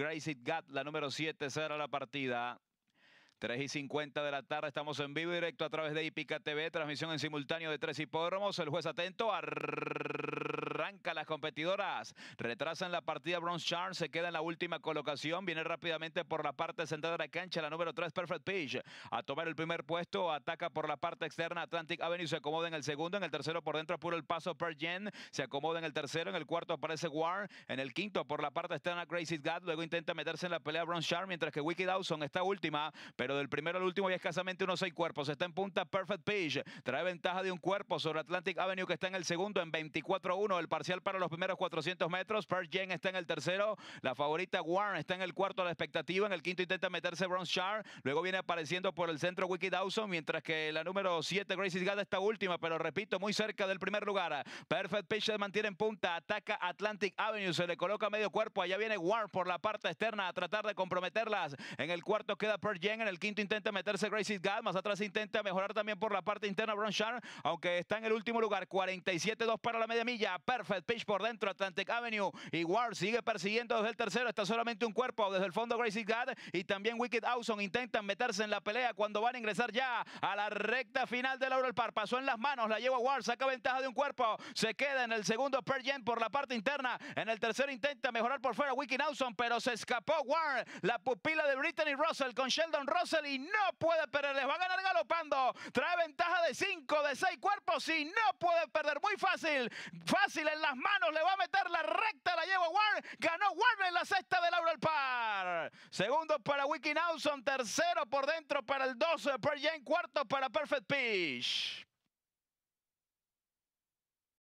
Gracie Gat, la número 7, será la partida. 3 y 50 de la tarde, estamos en vivo directo a través de Ipica TV, transmisión en simultáneo de tres hipódromos. El juez atento. a las competidoras. Retrasan la partida Bronze Charm, se queda en la última colocación, viene rápidamente por la parte central de la cancha, la número 3 Perfect Page, a tomar el primer puesto, ataca por la parte externa Atlantic Avenue, se acomoda en el segundo, en el tercero por dentro puro el paso Per Jen se acomoda en el tercero, en el cuarto aparece War, en el quinto por la parte externa crazy God, luego intenta meterse en la pelea Bronze Charm, mientras que Wicked Dawson está última, pero del primero al último hay escasamente unos seis cuerpos, está en punta Perfect Page, trae ventaja de un cuerpo sobre Atlantic Avenue que está en el segundo en 24-1 el parcial para los primeros 400 metros. Per Jen está en el tercero. La favorita Warren está en el cuarto a la expectativa. En el quinto intenta meterse Bronze Char. Luego viene apareciendo por el centro Wiki Dawson, mientras que la número 7 Gracie's Gada está última, pero repito, muy cerca del primer lugar. Perfect Pitch se mantiene en punta. Ataca Atlantic Avenue. Se le coloca medio cuerpo. Allá viene Warren por la parte externa a tratar de comprometerlas. En el cuarto queda Per Jen. En el quinto intenta meterse Gracie's Gad. Más atrás intenta mejorar también por la parte interna Bronze Char, aunque está en el último lugar. 47-2 para la media milla. Perfect Pitch por dentro, Atlantic Avenue. Y Ward sigue persiguiendo desde el tercero. Está solamente un cuerpo desde el fondo Gracie God. y también Wicked Awson intentan meterse en la pelea cuando van a ingresar ya a la recta final de Laurel par Pasó en las manos, la lleva Ward, saca ventaja de un cuerpo. Se queda en el segundo Per Jen por la parte interna. En el tercero intenta mejorar por fuera Wicked Awson, pero se escapó Ward. La pupila de Brittany Russell con Sheldon Russell y no puede perder. Les va a ganar galopando. Trae ventaja de 5, de 6 cuerpos y no puede perder. Muy fácil. Fácil en la manos, le va a meter la recta, la lleva Warner. Ganó Warner en la sexta de Laura al par. Segundo para Wiki Nelson, tercero por dentro para el 12 per Jane, cuarto para Perfect Pitch.